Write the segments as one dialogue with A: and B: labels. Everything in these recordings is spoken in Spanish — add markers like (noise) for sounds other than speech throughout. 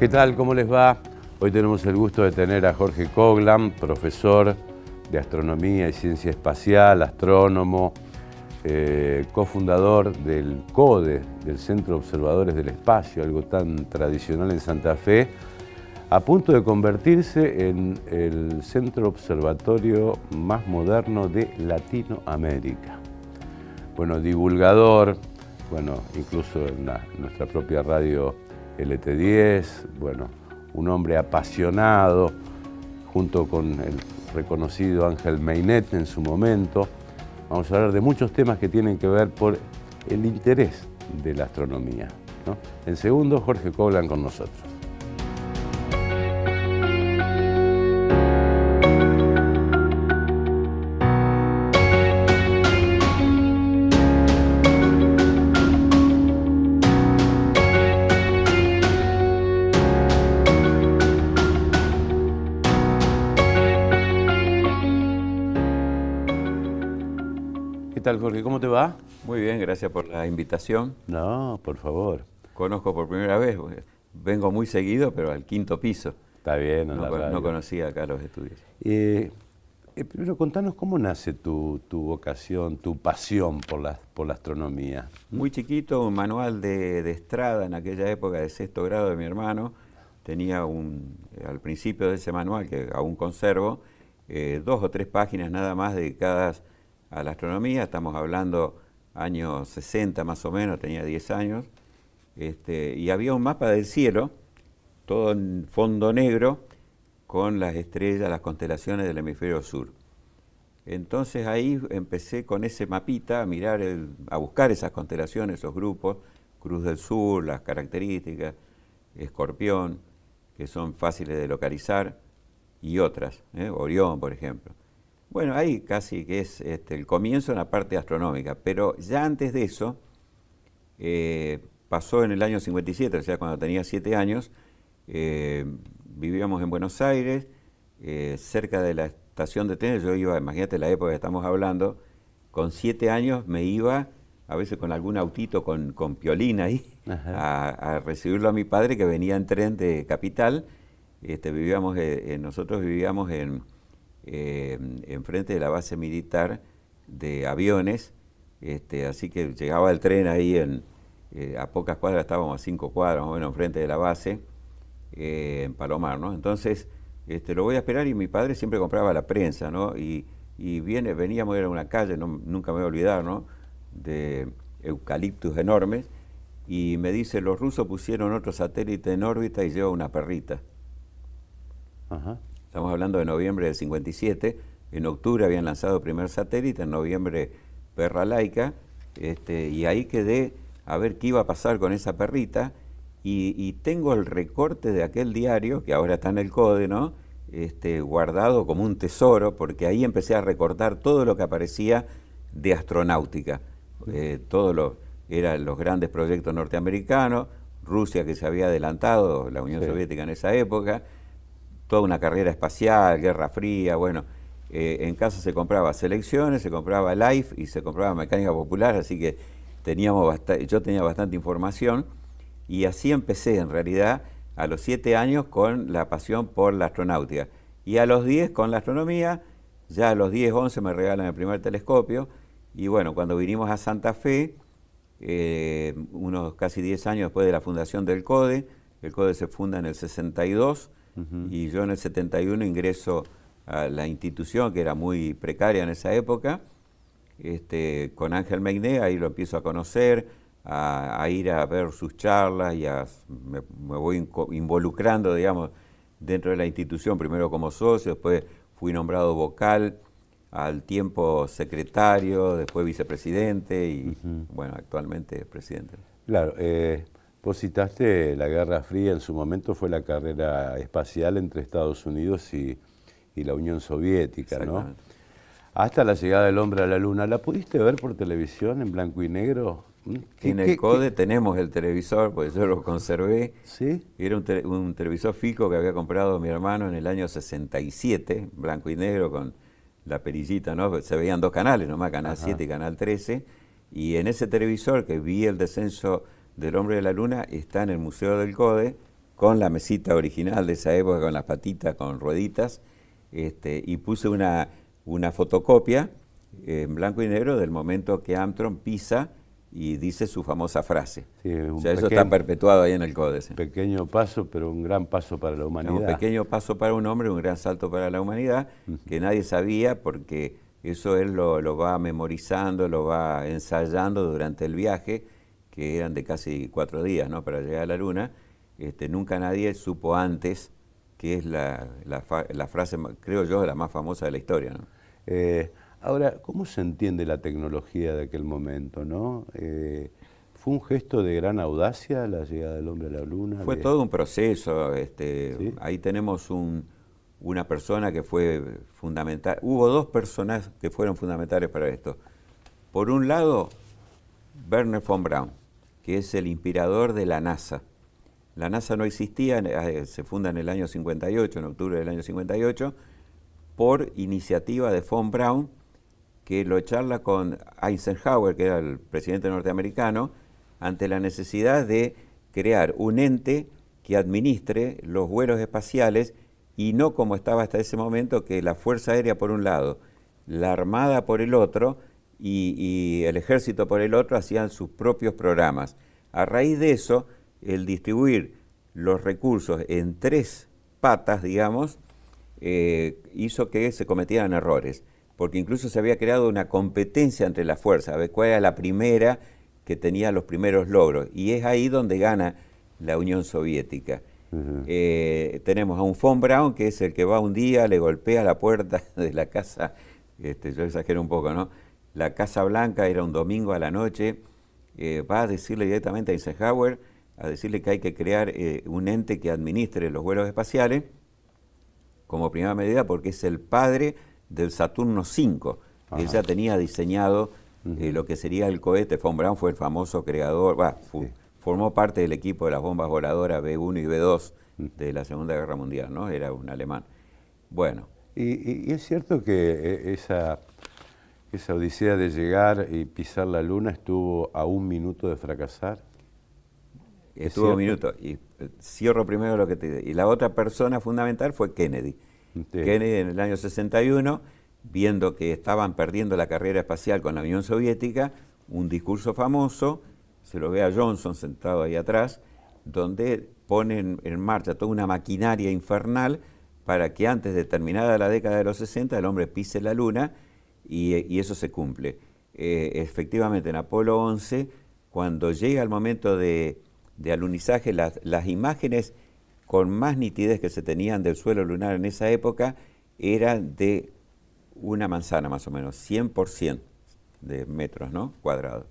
A: ¿Qué tal? ¿Cómo les va? Hoy tenemos el gusto de tener a Jorge Coglan, profesor de Astronomía y Ciencia Espacial, astrónomo, eh, cofundador del CODE, del Centro de Observadores del Espacio, algo tan tradicional en Santa Fe, a punto de convertirse en el centro observatorio más moderno de Latinoamérica. Bueno, divulgador, bueno, incluso en nuestra propia radio LT10, bueno, un hombre apasionado, junto con el reconocido Ángel Meinet en su momento. Vamos a hablar de muchos temas que tienen que ver por el interés de la astronomía. En segundo, Jorge Coblan con nosotros.
B: invitación. No, por favor. Conozco por primera vez, vengo muy seguido, pero al quinto piso. Está bien, no, conocía acá los estudios.
A: Eh, eh, primero, contanos cómo nace tu, vocación, tu pasión por la, por la astronomía. Muy
B: chiquito, un manual de, Estrada en aquella época de sexto grado de mi hermano. Tenía un, eh, al principio de ese manual, que aún conservo, dos o tres páginas nada más dedicadas a la astronomía. Estamos hablando años 60 más o menos, tenía 10 años, este, y había un mapa del cielo, todo en fondo negro, con las estrellas, las constelaciones del hemisferio sur. Entonces ahí empecé con ese mapita a mirar, a buscar esas constelaciones, esos grupos, Cruz del Sur, las características, Escorpión, que son fáciles de localizar, y otras, ¿eh? Orión, por ejemplo. Bueno, ahí casi que es este, el comienzo en la parte astronómica, pero ya antes de eso, eh, pasó en el año 57, o sea, cuando tenía 7 años, eh, vivíamos en Buenos Aires, eh, cerca de la estación de trenes, yo iba, imagínate la época que estamos hablando, con 7 años me iba, a veces con algún autito con, con piolín ahí, a, recibirlo a mi padre que venía en tren de Capital, este, vivíamos, nosotros vivíamos en Em, enfrente de la base militar de aviones, este, así que llegaba el tren ahí en, eh, a pocas cuadras, estábamos a cinco cuadras más o menos enfrente de la base, eh, en Palomar, ¿no? Entonces, este, lo voy a esperar y mi padre siempre compraba la prensa, ¿no? Y, viene, veníamos a una calle, nunca me voy a olvidar, ¿no? De eucaliptus enormes, y me dice, los rusos pusieron otro satélite en órbita y lleva una perrita. Ajá. Estamos hablando de noviembre del 57. En octubre habían lanzado el primer satélite, en noviembre perra laica. Este, y ahí quedé a ver qué iba a pasar con esa perrita. Y, tengo el recorte de aquel diario, que ahora está en el CODE, Este, guardado como un tesoro, porque ahí empecé a recortar todo lo que aparecía de astronáutica. Eh, todo eran los grandes proyectos norteamericanos, Rusia que se había adelantado, la Unión Soviética en esa época, toda una carrera espacial, Guerra Fría, bueno, eh, en casa se compraba selecciones, se compraba Life y se compraba mecánica popular, así que teníamos yo tenía bastante información y así empecé en realidad a los siete años con la pasión por la astronáutica y a los 10 con la astronomía, ya a los diez once me regalan el primer telescopio y bueno, cuando vinimos a Santa Fe, eh, unos casi diez años después de la fundación del CODE, el CODE se funda en el 62, y yo en el 71 ingreso a la institución, que era muy precaria en esa época, este, con Ángel Meigné, ahí lo empiezo a conocer, a, ir a ver sus charlas y me, voy involucrando, digamos, dentro de la institución, primero como socio, después fui nombrado vocal, al tiempo secretario, después vicepresidente y, bueno, actualmente presidente.
A: Claro, eh, Vos citaste la Guerra Fría, en su momento fue la carrera espacial entre Estados Unidos y, la Unión Soviética, ¿no? Hasta la llegada del hombre a la Luna. ¿La pudiste ver por televisión en blanco y negro? Mm, en el CODE tenemos el televisor, pues yo lo conservé. ¿Sí? Era un, televisor
B: fico que había comprado mi hermano en el año 67, blanco y negro, con la perillita, ¿no? Se veían dos canales nomás, Canal 7 y Canal 13. Y en ese televisor que vi el descenso del Hombre de la Luna está en el Museo del CODE con la mesita original de esa época, con las patitas, con rueditas, este, y puse una, una fotocopia eh, en blanco y negro del momento que Armstrong pisa y dice su famosa frase. o sea, eso está perpetuado ahí en el Un Pequeño paso, pero un gran paso para la humanidad. Un pequeño paso para un hombre, un gran salto para la humanidad, que nadie sabía porque eso él lo, lo, va memorizando, lo va ensayando durante el viaje que eran de casi cuatro días ¿no? para llegar a la Luna, este, nunca nadie supo antes,
A: que es la, frase, creo yo, la más famosa de la historia. Eh, ahora, ¿cómo se entiende la tecnología de aquel momento? ¿no? Eh, ¿Fue un gesto de gran audacia la llegada del hombre a la Luna? Fue todo
B: un proceso. Este, Ahí tenemos una persona que fue fundamental. Hubo dos personas que fueron fundamentales para esto. Por un lado, Werner von Braun, que es el inspirador de la NASA. La NASA no existía, eh, se funda en el año 58, en octubre del año 58, por iniciativa de Von Braun, que lo charla con Eisenhower, que era el presidente norteamericano, ante la necesidad de crear un ente que administre los vuelos espaciales y no como estaba hasta ese momento, que la Fuerza Aérea por un lado, la Armada por el otro, y, el ejército por el otro hacían sus propios programas. A raíz de eso, el distribuir los recursos en tres patas, digamos, eh, hizo que se cometieran errores, porque incluso se había creado una competencia entre las fuerzas, a ver cuál era la primera que tenía los primeros logros, y es ahí donde gana la Unión Soviética. Eh, tenemos a un von Braun, que es el que va un día, le golpea la puerta (laughs) de la casa, este, yo exagero un poco, ¿no? la Casa Blanca, era un domingo a la noche, eh, va a decirle directamente a Eisenhower, a decirle que hay que crear eh, un ente que administre los vuelos espaciales como primera medida porque es el padre del Saturno 5. Él ya tenía diseñado eh, lo que sería el cohete. Von Braun fue el famoso creador, formó parte del equipo de las bombas voladoras B1 y B2 de la Segunda
A: Guerra Mundial, ¿no? Era un alemán. Bueno. y es cierto que esa esa odisea de llegar y pisar la luna estuvo a un minuto de fracasar. Estuvo a un minuto. Y eh,
B: cierro primero lo que te Y la otra persona fundamental fue Kennedy. Kennedy en el año 61, viendo que estaban perdiendo la carrera espacial con la Unión Soviética, un discurso famoso, se lo ve a Johnson sentado ahí atrás, donde ponen en marcha toda una maquinaria infernal para que antes de terminada la década de los 60 el hombre pise la luna y, eso se cumple. Eh, efectivamente, en Apolo 11, cuando llega el momento de, alunizaje, las, las, imágenes con más nitidez que se tenían del suelo lunar en esa época eran de una manzana más o menos, 100% de metros ¿no? cuadrados.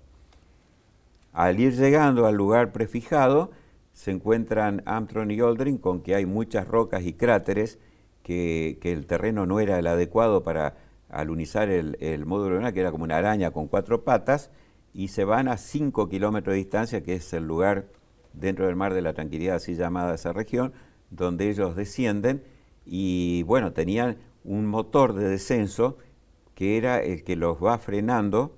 B: Al ir llegando al lugar prefijado, se encuentran Armstrong y Aldrin con que hay muchas rocas y cráteres, que, que el terreno no era el adecuado para al el, el módulo lunar, que era como una araña con cuatro patas, y se van a 5 kilómetros de distancia, que es el lugar dentro del mar de la tranquilidad, así llamada esa región, donde ellos descienden y bueno, tenían un motor de descenso que era el que los va frenando,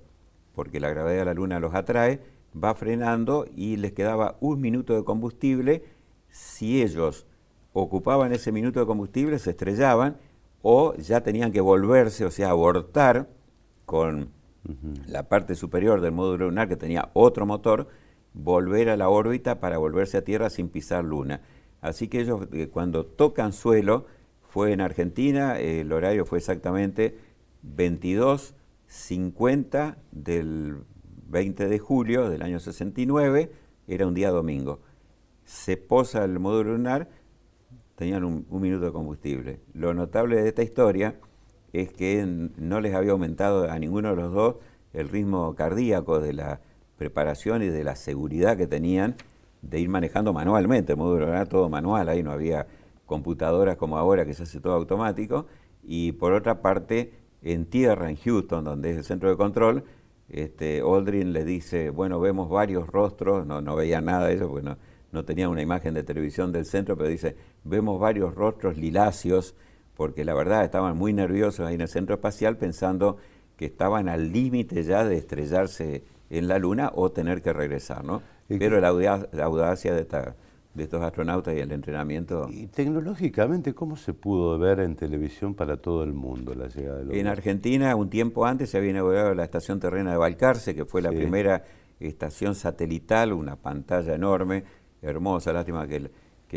B: porque la gravedad de la luna los atrae, va frenando y les quedaba un minuto de combustible. Si ellos ocupaban ese minuto de combustible, se estrellaban o ya tenían que volverse, o sea, abortar con la parte superior del módulo lunar que tenía otro motor, volver a la órbita para volverse a Tierra sin pisar Luna. Así que ellos eh, cuando tocan suelo, fue en Argentina, el horario fue exactamente 22.50 del 20 de julio del año 69, era un día domingo. Se posa el módulo lunar, tenían un, minuto de combustible. Lo notable de esta historia es que no les había aumentado a ninguno de los dos el ritmo cardíaco de la preparación y de la seguridad que tenían de ir manejando manualmente, el módulo era todo manual, ahí no había computadoras como ahora que se hace todo automático, y por otra parte, en tierra, en Houston, donde es el centro de control, este, Aldrin le dice, bueno, vemos varios rostros, no, no veía nada de eso, pues no, no tenía una imagen de televisión del centro, pero dice, vemos varios rostros liláceos, porque la verdad estaban muy nerviosos ahí en el centro espacial pensando que estaban al límite ya de estrellarse en la Luna o tener que regresar,
A: ¿no? Pero la, audacia, de, estos astronautas y el entrenamiento... Y tecnológicamente, ¿cómo se pudo ver en televisión para todo el mundo la llegada de En Argentina,
B: un tiempo antes, se había inaugurado la estación terrena de Balcarce, que fue la primera estación satelital, una pantalla enorme, hermosa, lástima que,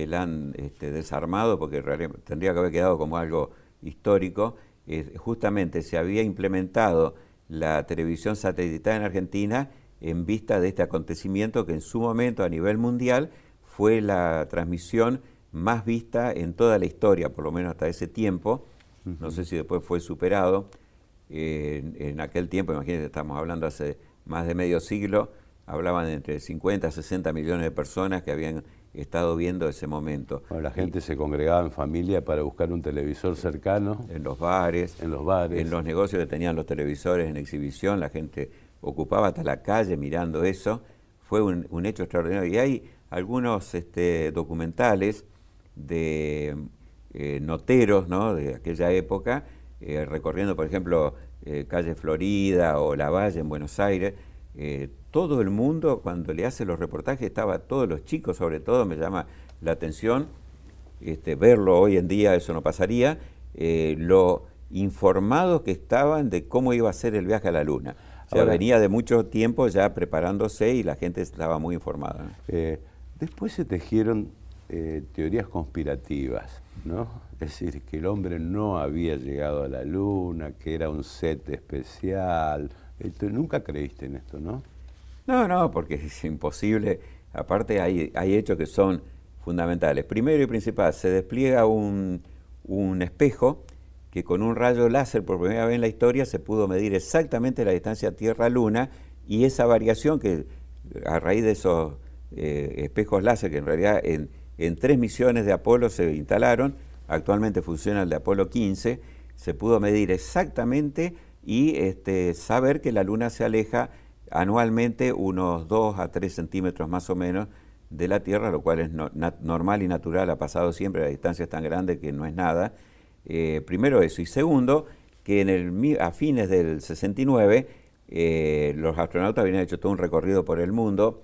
B: la han este, desarmado porque tendría que haber quedado como algo histórico. justamente se había implementado la televisión satelital en Argentina en vista de este acontecimiento que en su momento a nivel mundial fue la transmisión más vista en toda la historia, por lo menos hasta ese tiempo. No sé si después fue superado. Eh, en, en, aquel tiempo, imagínense, estamos hablando hace más de medio siglo, hablaban de entre 50 a 60 millones de personas que habían estado viendo ese momento. la gente se congregaba en familia para buscar un televisor cercano. En los bares. En los bares. En los negocios que tenían los televisores en exhibición, la gente ocupaba hasta la calle mirando eso. Fue un, hecho extraordinario. Y hay algunos este, documentales de eh, noteros de aquella época, eh, recorriendo, por ejemplo, eh, calle Florida o La Valle en Buenos Aires, todo el mundo, cuando le hace los reportajes, estaba todos los chicos, sobre todo, me llama la atención, este, verlo hoy en día, eso no pasaría, eh, lo informados que estaban de cómo iba a ser el viaje a la Luna. O sea, venía de mucho tiempo ya preparándose y la gente estaba
A: muy informada. Eh, después se tejieron eh, teorías conspirativas, ¿no? Es decir, que el hombre no había llegado a la Luna, que era un set especial. Tú nunca creíste en esto, ¿no? No, no, porque es
B: imposible. Aparte hay, hay hechos que son fundamentales. Primero y principal, se despliega un, espejo que con un rayo láser por primera vez en la historia se pudo medir exactamente la distancia Tierra-Luna y esa variación que a raíz de esos eh, espejos láser que en realidad en, tres misiones de Apolo se instalaron, actualmente funciona el de Apolo 15, se pudo medir exactamente y este, saber que la Luna se aleja anualmente unos 2 a 3 centímetros más o menos de la Tierra, lo cual es normal y natural, ha pasado siempre, la distancia es tan grande que no es nada. Eh, primero eso, y segundo, que a fines del 69 eh, los astronautas habían hecho todo un recorrido por el mundo,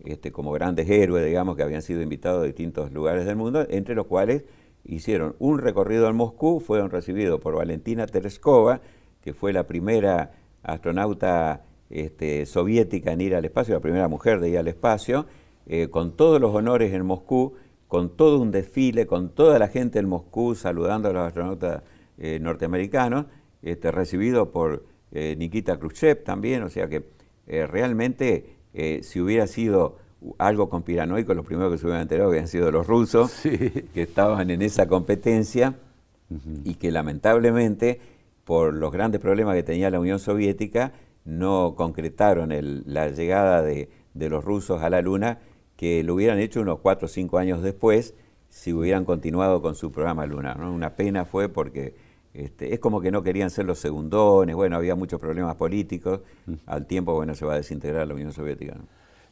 B: este, como grandes héroes, digamos, que habían sido invitados a distintos lugares del mundo, entre los cuales hicieron un recorrido al Moscú, fueron recibidos por Valentina Tereskova, que fue la primera astronauta este, soviética en ir al espacio, la primera mujer de ir al espacio, eh, con todos los honores en Moscú, con todo un desfile, con toda la gente en Moscú saludando a los astronautas eh, norteamericanos, este, recibido por eh, Nikita Khrushchev también, o sea que realmente si hubiera sido algo conspiranoico, los primeros que se hubieran enterado habían sido los rusos, (laughs) que estaban en esa competencia y que lamentablemente, por los grandes problemas que tenía la Unión Soviética, no concretaron la llegada de, de, los rusos a la Luna, que lo hubieran hecho unos cuatro o cinco años después si hubieran continuado con su programa lunar ¿no? Una pena fue porque este, es como que no querían ser los segundones, bueno, había muchos problemas políticos, mm. al tiempo, bueno, se va a desintegrar la Unión Soviética.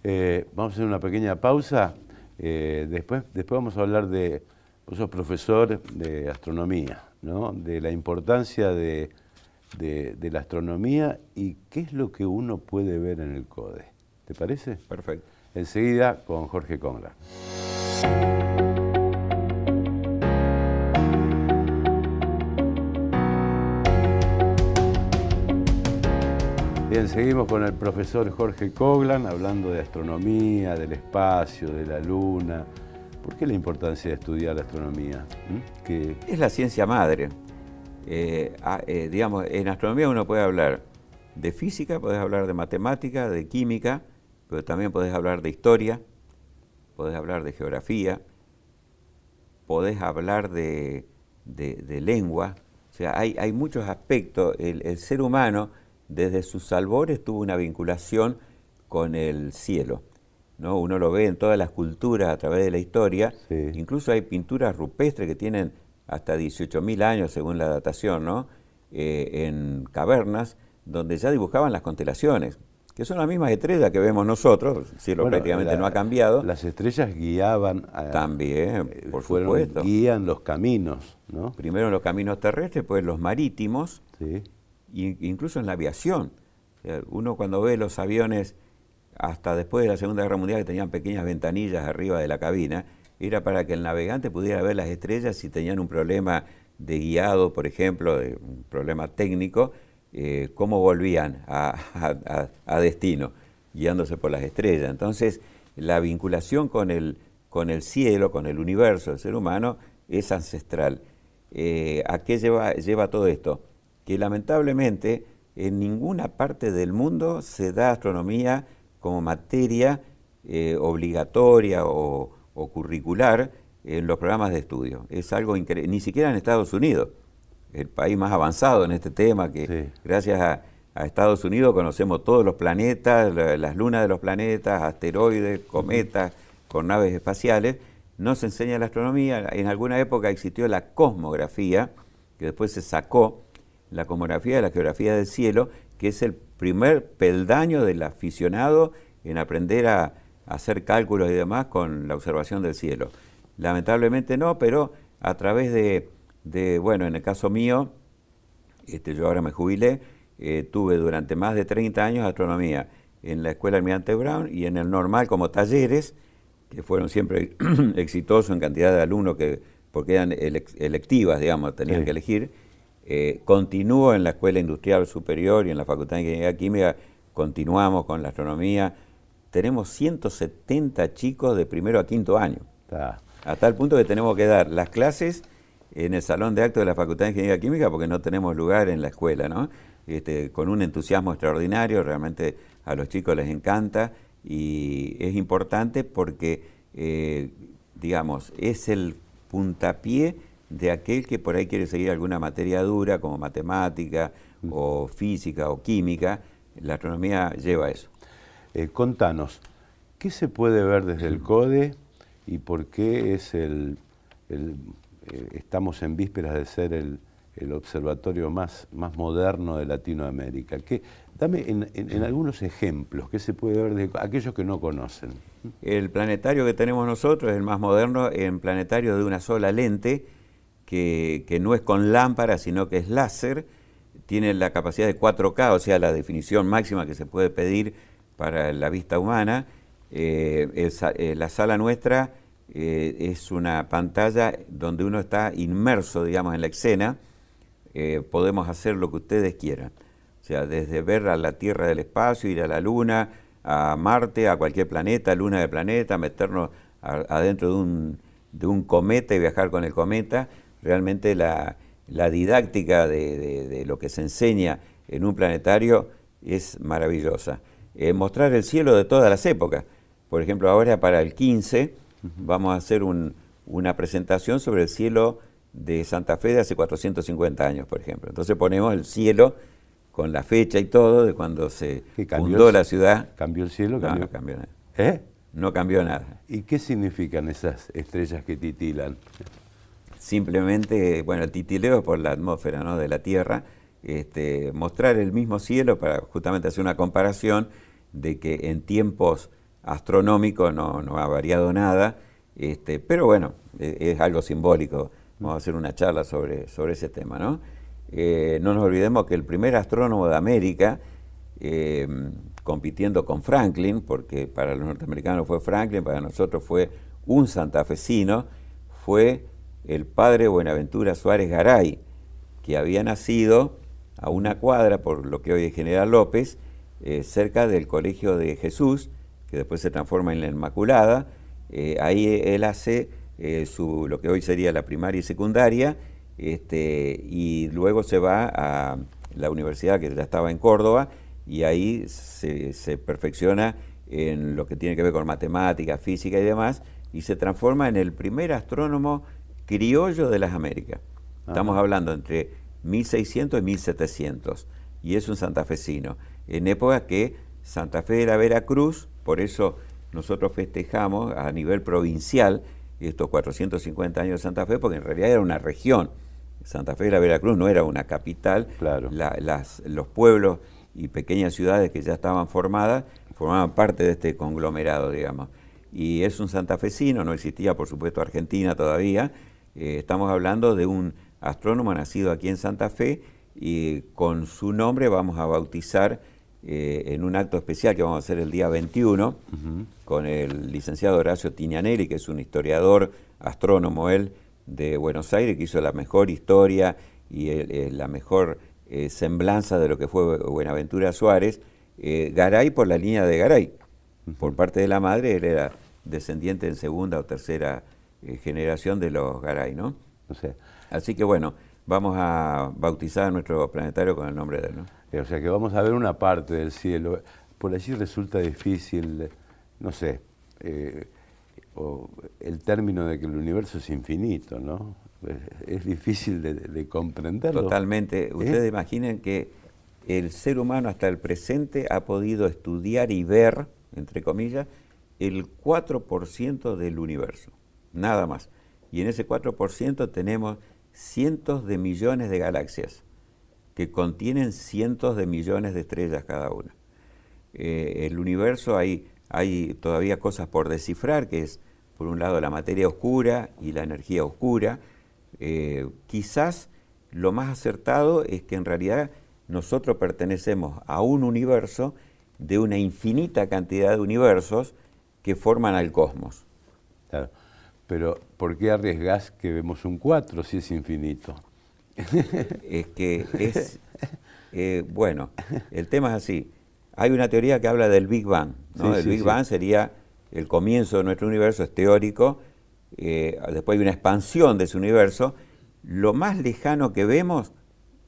A: Eh, vamos a hacer una pequeña pausa, eh, después, después vamos a hablar de, vos sos profesor de astronomía, ¿no? de la importancia de de, la astronomía y qué es lo que uno puede ver en el CODE. ¿Te parece? Perfecto. Enseguida con Jorge Koglan. Bien, seguimos con el profesor Jorge Coglan hablando de astronomía, del espacio, de la luna. ¿Por qué la importancia de estudiar astronomía? ¿Mm? Que... Es la ciencia madre. Eh, ah, eh, digamos, en astronomía uno puede
B: hablar de física, puedes hablar de matemática, de química, pero también podés hablar de historia, podés hablar de geografía, podés hablar de, lengua. O sea, hay, muchos aspectos. El, ser humano, desde sus albores, tuvo una vinculación con el cielo. ¿no? Uno lo ve en todas las culturas a través de la historia. Incluso hay pinturas rupestres que tienen hasta 18.000 años según la datación, ¿no? Eh, en cavernas donde ya dibujaban las constelaciones, que son las mismas estrellas que vemos nosotros, el cielo prácticamente no ha cambiado. Las estrellas guiaban... A, También, eh, por Guían los caminos, ¿no? Primero los caminos terrestres, pues los marítimos, incluso en la aviación. Eh, uno cuando ve los aviones, hasta después de la Segunda Guerra Mundial, que tenían pequeñas ventanillas arriba de la cabina, era para que el navegante pudiera ver las estrellas si tenían un problema de guiado, por ejemplo, de un problema técnico, eh, cómo volvían (laughs) a, destino, guiándose por las estrellas. Entonces, la vinculación con el, cielo, con el universo el ser humano, es ancestral. Eh, ¿A qué lleva, todo esto? Que lamentablemente en ninguna parte del mundo se da astronomía como materia eh, obligatoria o, o curricular en los programas de estudio. Es algo increíble, ni siquiera en Estados Unidos, el país más avanzado en este tema, que gracias a, a, Estados Unidos conocemos todos los planetas, las lunas de los planetas, asteroides, cometas, con naves espaciales, no se enseña la astronomía. En alguna época existió la cosmografía, que después se sacó, la cosmografía de la geografía del cielo, que es el primer peldaño del aficionado en aprender a, hacer cálculos y demás con la observación del cielo. Lamentablemente no, pero a través de, bueno, en el caso mío, este, yo ahora me jubilé, eh, tuve durante más de 30 años astronomía en la Escuela Almirante Brown y en el normal como talleres, que fueron siempre (clears throat) exitosos en cantidad de alumnos que, porque eran electivas, digamos, tenían que elegir. Eh, continúo en la Escuela Industrial Superior y en la Facultad de Ingeniería Química, continuamos con la astronomía, tenemos 170 chicos de primero a quinto año. Hasta el punto que tenemos que dar las clases en el salón de actos de la Facultad de Ingeniería Química porque no tenemos lugar en la escuela, ¿no? Este, con un entusiasmo extraordinario, realmente a los chicos les encanta y es importante porque, eh, digamos, es el puntapié de aquel que por ahí quiere seguir alguna materia dura como matemática mm. o física
A: o química, la astronomía lleva eso. Eh, contanos, ¿qué se puede ver desde el CODE y por qué es el, eh, estamos en vísperas de ser el, observatorio más, más moderno de Latinoamérica? dame en, algunos ejemplos, ¿qué se puede ver de aquellos que no conocen? El planetario
B: que tenemos nosotros es el más moderno, en planetario de una sola lente, que, que no es con lámpara, sino que es láser, tiene la capacidad de 4K, o sea, la definición máxima que se puede pedir para la vista humana. Eh, eh, la sala nuestra eh, es una pantalla donde uno está inmerso, digamos, en la escena. podemos hacer lo que ustedes quieran. O sea, desde ver a la Tierra del espacio, ir a la Luna, a Marte, a cualquier planeta, luna de planeta, meternos adentro de un, cometa y viajar con el cometa. Realmente la, didáctica de lo que se enseña en un planetario es maravillosa. Eh, mostrar el cielo de todas las épocas. Por ejemplo, ahora para el 15 vamos a hacer una presentación sobre el cielo de Santa Fe de hace 450 años, por ejemplo. Entonces ponemos el cielo con la
A: fecha y todo de cuando se fundó la ciudad. ¿Cambió el cielo? Cambió. No, cambió nada. ¿Eh? No cambió nada. ¿Y qué significan esas estrellas que titilan?
B: Simplemente, bueno, el titileo por la atmósfera ¿no? de la Tierra, este, mostrar el mismo cielo para justamente hacer una comparación de que en tiempos astronómicos no, ha variado nada, este, pero bueno, e, es, algo simbólico. Vamos a hacer una charla sobre, sobre ese tema, ¿no? Eh, no nos olvidemos que el primer astrónomo de América, em, compitiendo con Franklin, porque para los norteamericanos fue Franklin, para nosotros fue un santafesino, fue el padre Buenaventura Suárez Garay, que había nacido a una cuadra, por lo que hoy es General López, eh, cerca del Colegio de Jesús, que después se transforma en la Inmaculada. Eh, ahí él hace eh, lo que hoy sería la primaria y secundaria, este, y luego se va a la universidad que ya estaba en Córdoba, y ahí se, perfecciona en lo que tiene que ver con matemáticas, física y demás, y se transforma en el primer astrónomo criollo de las Américas. Estamos hablando entre 1600 y 1700, y es un santafesino en época que Santa Fe de la Veracruz, por eso nosotros festejamos a nivel provincial estos 450 años de Santa Fe, porque en realidad era una región. Santa Fe de la Veracruz no era una capital. los pueblos y pequeñas ciudades que ya estaban formadas formaban parte de este conglomerado, digamos. Y es un santafesino, no existía por supuesto Argentina todavía. Eh, estamos hablando de un astrónomo nacido aquí en Santa Fe y con su nombre vamos a bautizar eh, en un acto especial que vamos a hacer el día 21 con el licenciado Horacio Tiñanelli, que es un historiador, astrónomo él, de Buenos Aires, que hizo la mejor historia y eh, la mejor eh, semblanza de lo que fue Buenaventura Suárez, Garay por la línea de Garay. Por parte de la madre, él era descendiente en segunda o tercera generación de los Garay, ¿no?
A: Así que bueno, vamos a bautizar a nuestro planetario con el nombre de él, ¿no? Eh, o sea que vamos a ver una parte del cielo. Por allí resulta difícil, no sé, eh, el término de que el universo es infinito, ¿no? Es, difícil de, comprenderlo. Totalmente. ¿Eh? Ustedes imaginen que el
B: ser humano hasta el presente ha podido estudiar y ver, entre comillas, el 4% del universo, nada más. Y en ese 4% tenemos cientos de millones de galaxias que contienen cientos de millones de estrellas cada una. Eh, el universo hay, hay todavía cosas por descifrar, que es, por un lado, la materia oscura y la energía oscura. Eh, quizás lo más acertado es que en realidad nosotros pertenecemos a un universo de una infinita cantidad de universos que
A: forman al cosmos. Claro. Pero, ¿por qué arriesgas que vemos un 4 si es infinito? (laughs) es que es, eh, bueno,
B: el tema es así. Hay una teoría que habla del Big Bang. el Big Bang sería el comienzo de nuestro universo, es teórico. Eh, después hay una expansión de ese universo. Lo más lejano que vemos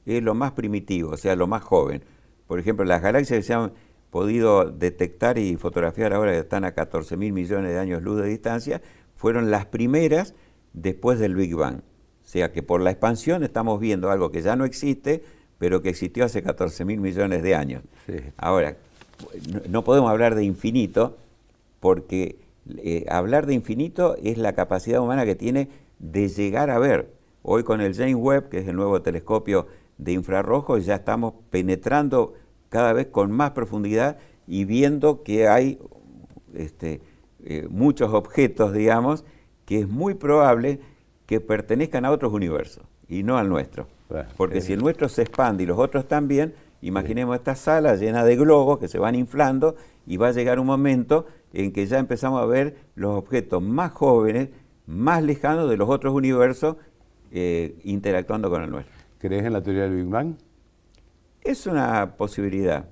B: es lo más primitivo, o sea, lo más joven. Por ejemplo, las galaxias que se han podido detectar y fotografiar ahora que están a 14 mil millones de años luz de distancia, fueron las primeras después del Big Bang sea que por la expansión estamos viendo algo que ya no existe, pero que existió hace 14 mil millones de años. Ahora, no podemos hablar de infinito porque eh, hablar de infinito es la capacidad humana que tiene de llegar a ver. Hoy con el James Webb, que es el nuevo telescopio de infrarrojo, ya estamos penetrando cada vez con más profundidad y viendo que hay este, eh, muchos objetos, digamos, que es muy probable que pertenezcan a otros universos y no al nuestro. Porque si el nuestro se expande y los otros también, imaginemos esta sala llena de globos que se van inflando y va a llegar un momento en que ya empezamos a ver los objetos más jóvenes, más lejanos de los otros universos
A: eh, interactuando con el nuestro. ¿Crees en la teoría del Big Bang? Es una posibilidad.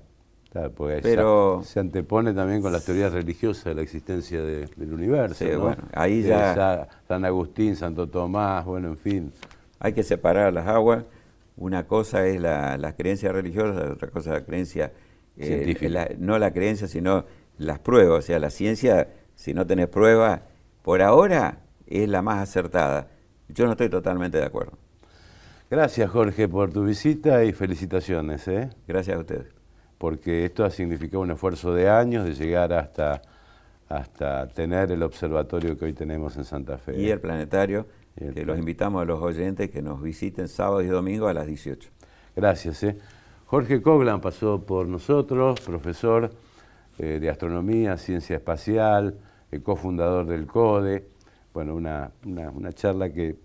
A: Pero, se, antepone también con las teorías religiosas de la existencia del universo. bueno, ahí ya... San Agustín, Santo Tomás, bueno, en fin.
B: Hay que separar las aguas. Una cosa es la, las creencias religiosas, otra cosa es la creencia... Eh, Científica. no la creencia, sino las pruebas. O sea, la ciencia,
A: si no tenés pruebas, por ahora es la más acertada. Yo no estoy totalmente de acuerdo. Gracias, Jorge, por tu visita y felicitaciones. ¿eh? Gracias a ustedes porque esto ha significado un esfuerzo de años de llegar hasta, hasta tener el observatorio que hoy tenemos en Santa Fe. Y el planetario, que los invitamos a los oyentes que nos visiten sábado y domingo a las 18. Gracias. ¿eh? Jorge Coglan pasó por nosotros, profesor eh, de astronomía, ciencia espacial, eh, cofundador del CODE. Bueno, una, charla que,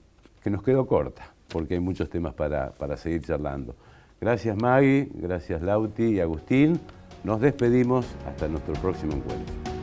A: nos quedó corta, porque hay muchos temas para seguir charlando. Gracias Maggie, gracias Lauti y Agustín. Nos despedimos hasta nuestro próximo encuentro.